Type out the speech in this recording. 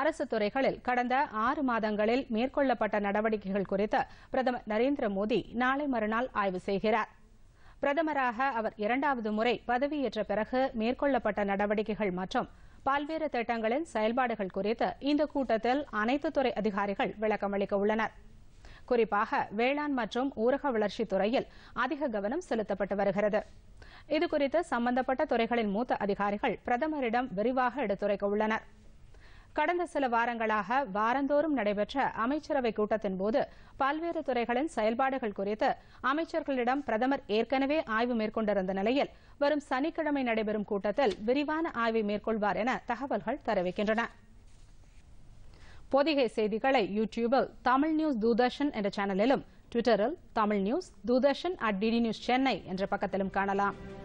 அரசு துறைகளில் கடந்த ஆறு மாதங்களில் மேற்கொள்ளப்பட்ட நடவடிக்கைகள் குறித்து பிரதமர் நரேந்திர மோடி நாளை மறுநாள் ஆய்வு செய்கிறார் பிரதமராக அவர் இரண்டாவது முறை பதவியேற்ற பிறகு மேற்கொள்ளப்பட்ட நடவடிக்கைகள் மற்றும் பல்வேறு திட்டங்களின் செயல்பாடுகள் குறித்து இந்த கூட்டத்தில் அனைத்து துறை அதிகாரிகள் விளக்கமளிக்க உள்ளனர் குறிப்பாக வேளாண் மற்றும் ஊரக வளர்ச்சித் துறையில் அதிக கவனம் செலுத்தப்பட்டு வருகிறது இதுகுறித்து சம்பந்தப்பட்ட துறைகளின் மூத்த அதிகாரிகள் பிரதமரிடம் விரிவாக எடுத்துரைக்க உள்ளனா் கடந்த சில வாரங்களாக வாரந்தோறும் நடைபெற்ற அமைச்சரவை கூட்டத்தின் போது பல்வேறு துறைகளின் செயல்பாடுகள் குறித்து அமைச்சர்களிடம் பிரதமர் ஏற்கனவே ஆய்வு மேற்கொண்டிருந்த நிலையில் வரும் சனிக்கிழமை நடைபெறும் கூட்டத்தில் விரிவான ஆய்வை மேற்கொள்வார் என தகவல்கள் தெரிவிக்கின்றன பொதிகை செய்திகளை யூ டியூபில் தமிழ் நியூஸ் தூர்தர்ஷன் என்ற சேனலிலும் ட்விட்டரில் Tamil news Doordarshan at DD news Chennai என்ற பக்கத்திலும் காணலாம்